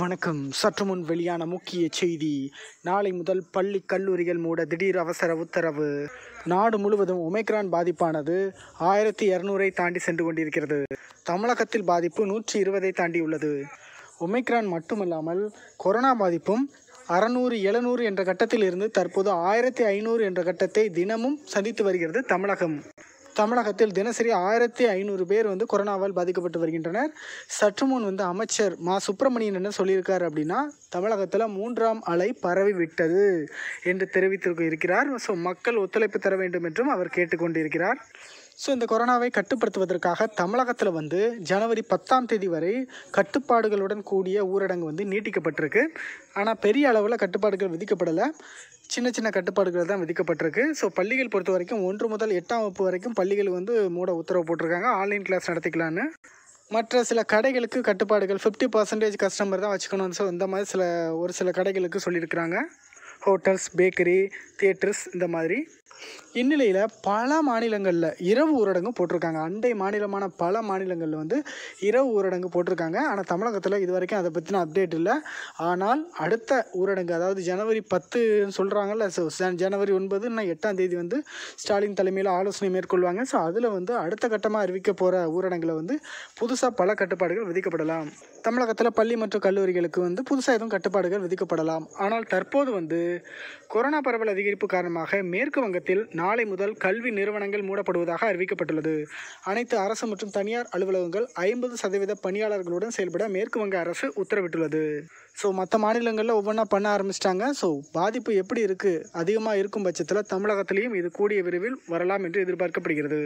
வணக்கம் சற்று முன் வெளியான முக்கிய செய்தி நாளை முதல் பள்ளி கல்லூரிகள் மூட திடீர் அவசர உத்தரவு நாடு முழுவதும் ஒமைக்ரான் பாதிப்பானது ஆயிரத்தி இரநூறை தாண்டி சென்று கொண்டிருக்கிறது தமிழகத்தில் பாதிப்பு நூற்றி இருபதை தாண்டியுள்ளது ஒமைக்ரான் மட்டுமல்லாமல் கொரோனா பாதிப்பும் அறநூறு எழுநூறு என்ற கட்டத்தில் இருந்து தற்போது ஆயிரத்தி ஐநூறு என்ற கட்டத்தை தினமும் சந்தித்து வருகிறது தமிழகம் தமிழகத்தில் தினசரி ஆயிரத்தி ஐநூறு பேர் வந்து கொரோனாவால் பாதிக்கப்பட்டு வருகின்றனர் சற்று முன் வந்து அமைச்சர் மா சுப்பிரமணியன் என்ன சொல்லியிருக்கார் அப்படின்னா தமிழகத்தில் மூன்றாம் அலை பரவி விட்டது என்று தெரிவித்திருக்கிறார் ஸோ மக்கள் ஒத்துழைப்பு தர வேண்டும் என்றும் அவர் கேட்டுக்கொண்டிருக்கிறார் ஸோ இந்த கொரோனாவை கட்டுப்படுத்துவதற்காக தமிழகத்தில் வந்து ஜனவரி பத்தாம் தேதி வரை கட்டுப்பாடுகளுடன் கூடிய ஊரடங்கு வந்து நீட்டிக்கப்பட்டிருக்கு ஆனால் பெரிய அளவில் கட்டுப்பாடுகள் விதிக்கப்படலை சின்ன சின்ன கட்டுப்பாடுகள் தான் விதிக்கப்பட்டிருக்கு ஸோ பள்ளிகள் பொறுத்த வரைக்கும் ஒன்று முதல் எட்டாம் வகுப்பு வரைக்கும் பள்ளிகள் வந்து மூட உத்தரவு போட்டிருக்காங்க ஆன்லைன் கிளாஸ் நடத்திக்கலான்னு மற்ற சில கடைகளுக்கு கட்டுப்பாடுகள் ஃபிஃப்டி பர்சன்டேஜ் கஸ்டமர் தான் வச்சுக்கணும்னு சொல்லி இந்த மாதிரி சில ஒரு சில கடைகளுக்கு சொல்லியிருக்கிறாங்க ஹோட்டல்ஸ் பேக்கரி தியேட்டர்ஸ் இந்த மாதிரி இந்நிலையில் பல மாநிலங்களில் இரவு ஊரடங்கு போட்டிருக்காங்க அண்டை மாநிலமான பல மாநிலங்களில் வந்து இரவு ஊரடங்கு போட்டிருக்காங்க ஆனால் தமிழகத்தில் இது வரைக்கும் அதை பற்றின அப்டேட் இல்லை ஆனால் அடுத்த ஊரடங்கு அதாவது ஜனவரி பத்துன்னு சொல்கிறாங்கல்ல ஸோ ஜனவரி ஒன்பது இன்னும் எட்டாம் தேதி வந்து ஸ்டாலின் தலைமையில் ஆலோசனை மேற்கொள்வாங்க ஸோ அதில் வந்து அடுத்த கட்டமாக அறிவிக்க போகிற ஊரடங்கில் வந்து புதுசாக பல கட்டுப்பாடுகள் விதிக்கப்படலாம் தமிழகத்தில் பள்ளி மற்றும் கல்லூரிகளுக்கு வந்து புதுசாக எதுவும் கட்டுப்பாடுகள் விதிக்கப்படலாம் ஆனால் தற்போது வந்து கொரோனா பரவல் அதிகரிப்பு காரணமாக மேற்கு வங்கத்தில் மாநிலத்தில் நாளை முதல் கல்வி நிறுவனங்கள் மூடப்படுவதாக அறிவிக்கப்பட்டுள்ளது அனைத்து அரசு மற்றும் தனியார் அலுவலகங்கள் ஐம்பது சதவீத பணியாளர்களுடன் செயல்பட மேற்கு வங்க அரசு உத்தரவிட்டுள்ளது ஸோ மற்ற மாநிலங்களில் ஒவ்வொன்றா பண்ண ஆரம்பிச்சிட்டாங்க ஸோ பாதிப்பு எப்படி இருக்குது அதிகமாக இருக்கும் பட்சத்தில் தமிழகத்திலையும் இது கூடிய விரைவில் வரலாம் என்று எதிர்பார்க்கப்படுகிறது